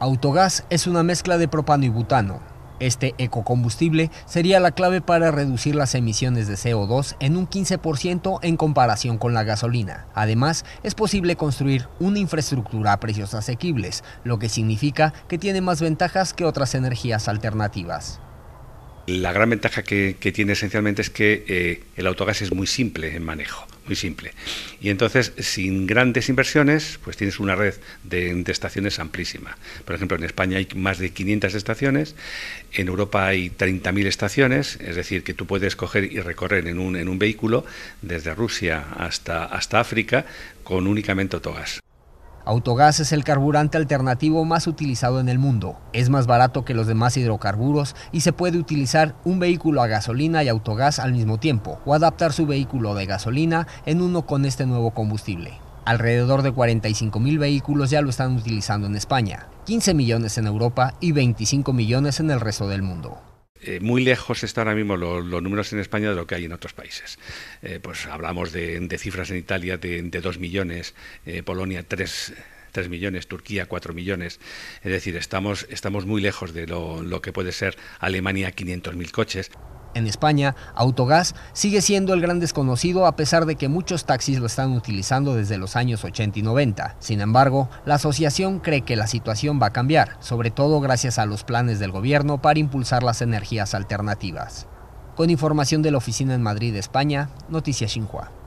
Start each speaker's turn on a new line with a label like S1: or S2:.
S1: Autogás es una mezcla de propano y butano. Este ecocombustible sería la clave para reducir las emisiones de CO2 en un 15% en comparación con la gasolina. Además, es posible construir una infraestructura a precios asequibles, lo que significa que tiene más ventajas que otras energías alternativas.
S2: La gran ventaja que, tiene esencialmente es que eh, el autogás es muy simple en manejo simple. Y entonces, sin grandes inversiones, pues tienes una red de, estaciones amplísima. Por ejemplo, en España hay más de 500 estaciones, en Europa hay 30.000 estaciones, es decir, que tú puedes coger y recorrer en un, en un vehículo desde Rusia hasta, hasta África con únicamente togas
S1: Autogas es el carburante alternativo más utilizado en el mundo. Es más barato que los demás hidrocarburos y se puede utilizar un vehículo a gasolina y autogas al mismo tiempo o adaptar su vehículo de gasolina en uno con este nuevo combustible. Alrededor de 45 mil vehículos ya lo están utilizando en España, 15 millones en Europa y 25 millones en el resto del mundo.
S2: Eh, muy lejos están ahora mismo los, números en España de lo que hay en otros países. Eh, pues hablamos de, cifras en Italia de, 2 millones, eh, Polonia 3, millones, Turquía 4 millones. Es decir, estamos, estamos muy lejos de lo, lo que puede ser Alemania 500.000 coches.
S1: En España, autogás sigue siendo el gran desconocido a pesar de que muchos taxis lo están utilizando desde los años 80 y 90. Sin embargo, la asociación cree que la situación va a cambiar, sobre todo gracias a los planes del gobierno para impulsar las energías alternativas. Con información de la oficina en Madrid, España, Noticias Xinhua.